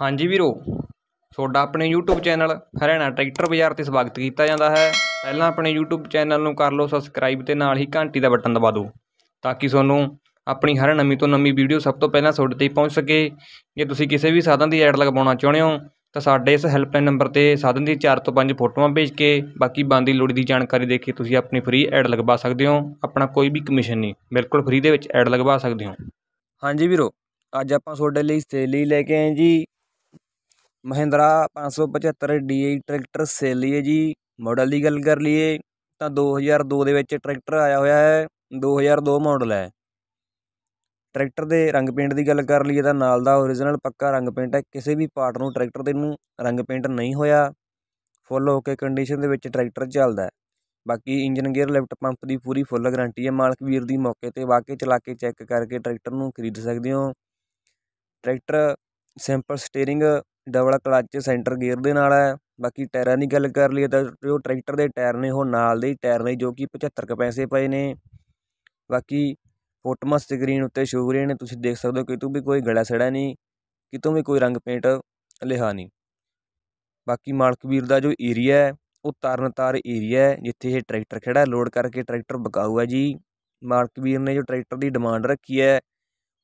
ਹਾਂਜੀ ਵੀਰੋ ਤੁਹਾਡਾ ਆਪਣੇ YouTube ਚੈਨਲ ਹਰਿਆਣਾ ਟਰੈਕਟਰ ਬਾਜ਼ਾਰ ਤੇ ਸਵਾਗਤ ਕੀਤਾ ਜਾਂਦਾ ਹੈ ਪਹਿਲਾਂ ਆਪਣੇ YouTube ਚੈਨਲ ਨੂੰ ਕਰ ਲਓ ਸਬਸਕ੍ਰਾਈਬ ਤੇ ਨਾਲ ਹੀ ਘੰਟੀ ਦਾ ਬਟਨ ਦਬਾ ਦਿਓ ਤਾਂ ਕਿ ਤੁਹਾਨੂੰ ਆਪਣੀ ਹਰ ਨਵੀਂ ਤੋਂ ਨਵੀਂ ਵੀਡੀਓ ਸਭ ਤੋਂ ਪਹਿਲਾਂ ਤੁਹਾਡੇ ਤੇ ਪਹੁੰਚ ਸਕੇ ਜੇ ਤੁਸੀਂ ਕਿਸੇ ਵੀ ਸਾਧਨ ਦੀ ਐਡ ਲਗਵਾਉਣਾ ਚਾਹੁੰਦੇ ਹੋ ਤਾਂ ਸਾਡੇ ਇਸ ਹੈਲਪਲਾਈਨ ਨੰਬਰ ਤੇ ਸਾਧਨ ਦੀ 4 ਤੋਂ 5 ਫੋਟੋਆਂ ਭੇਜ ਕੇ ਬਾਕੀ ਬੰਦੀ ਲੋੜੀ ਦੀ ਜਾਣਕਾਰੀ ਦੇ ਕੇ ਤੁਸੀਂ ਆਪਣੀ ਫ੍ਰੀ ਐਡ ਲਗਵਾ ਸਕਦੇ ਹੋ ਆਪਣਾ ਕੋਈ ਵੀ ਕਮਿਸ਼ਨ ਨਹੀਂ ਬਿਲਕੁਲ ਫ੍ਰੀ ਦੇ ਵਿੱਚ ਐਡ ਲਗਵਾ ਸਕਦੇ ਹੋ ਹਾਂਜੀ ਵੀਰੋ ਅੱਜ ਆਪਾਂ ਤੁਹਾਡੇ ਲਈ ਸੇਲ ਲਈ ਲੈ ਕੇ ਆਏ ਜੀ ਮਹਿੰਦਰਾ 575 DI ਟਰੈਕਟਰ ਸੈਲੀ ਹੈ ਜੀ ਮਾਡਲ ਦੀ ਗੱਲ ਕਰ ਲਈਏ ਤਾਂ 2002 ਦੇ ਵਿੱਚ ਟਰੈਕਟਰ ਆਇਆ ਹੋਇਆ ਹੈ 2002 ਮਾਡਲ ਹੈ ਟਰੈਕਟਰ ਦੇ ਰੰਗ ਪੇਂਟ ਦੀ ਗੱਲ ਕਰ ਲਈਏ ਤਾਂ ਨਾਲ ਦਾ ਓਰੀਜਨਲ ਪੱਕਾ ਰੰਗ ਪੇਂਟ ਹੈ ਕਿਸੇ ਵੀ ਪਾਰਟ ਨੂੰ ਟਰੈਕਟਰ ਦੇ ਨੂੰ ਰੰਗ ਪੇਂਟ ਨਹੀਂ ਹੋਇਆ ਫੁੱਲ ਹੋ ਕੇ ਕੰਡੀਸ਼ਨ ਦੇ ਵਿੱਚ ਟਰੈਕਟਰ ਚੱਲਦਾ ਬਾਕੀ ਇੰਜਨ ਗੇਅਰ ਲਿਫਟ ਪੰਪ ਦੀ ਪੂਰੀ ਫੁੱਲ ਗਾਰੰਟੀ ਹੈ ਮਾਲਕ ਵੀਰ ਦੀ ਮੌਕੇ ਤੇ ਵਾਕੇ ਚਲਾ ਕੇ ਚੈੱਕ ਕਰਕੇ ਟਰੈਕਟਰ ਨੂੰ ਖਰੀਦ ਸਕਦੇ ਹੋ tractor simple steering double clutch centre gear ਦੇ ਨਾਲ ਹੈ ਬਾਕੀ ਟਾਇਰਾਂ ਦੀ ਗੱਲ ਕਰ ਲਈਏ ਤਾਂ ਜੋ ਟਰੈਕਟਰ ਦੇ ਟਾਇਰ ਨੇ ਉਹ ਨਾਲ ਦੇ ਟਾਇਰ ਨੇ ਜੋ ਕਿ 75 ਕ ਪੈਸੇ ਪਏ ਨੇ ਬਾਕੀ ਫੋਟਮਸ ਸਕਰੀਨ ਉੱਤੇ ਸ਼ੋ ਰਹੇ ਨੇ ਤੁਸੀਂ ਦੇਖ ਸਕਦੇ ਹੋ ਕਿ ਤੂੰ ਵੀ ਕੋਈ ਗਲਾ ਸੜਾ ਨਹੀਂ ਕਿ ਤੂੰ ਵੀ ਕੋਈ ਰੰਗ ਪੇਂਟ ਲਿਹਾ ਨਹੀਂ ਬਾਕੀ ਮਾਲਕ ਵੀਰ ਦਾ ਜੋ ਏਰੀਆ ਹੈ ਉਹ ਤਰਨਤਾਰ ਏਰੀਆ ਹੈ ਜਿੱਥੇ ਇਹ ਟਰੈਕਟਰ ਖੜਾ ਲੋਡ ਕਰਕੇ ਟਰੈਕਟਰ ਬਕਾਊ ਹੈ ਜੀ ਮਾਲਕ ਵੀਰ ਨੇ ਜੋ ਟਰੈਕਟਰ ਦੀ ਡਿਮਾਂਡ ਰੱਖੀ ਹੈ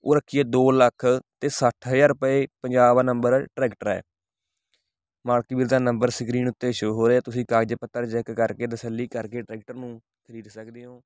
ਉਹ ਰੱਖੀਏ 2 ਲੱਖ ਤੇ 60000 ਰੁਪਏ ਪੰਜਾਬ ਆ ਨੰਬਰ ਟਰੈਕਟਰ ਹੈ ਮਾਰਕੀ ਵੀਰ ਦਾ ਨੰਬਰ ਸਕਰੀਨ ਉੱਤੇ ਸ਼ੋ ਹੋ ਰਿਹਾ ਤੁਸੀਂ ਕਾਗਜ਼ ਪੱਤਰ ਚੈੱਕ ਕਰਕੇ ਤਸੱਲੀ ਕਰਕੇ ਟਰੈਕਟਰ ਨੂੰ ਖਰੀਦ ਸਕਦੇ ਹੋ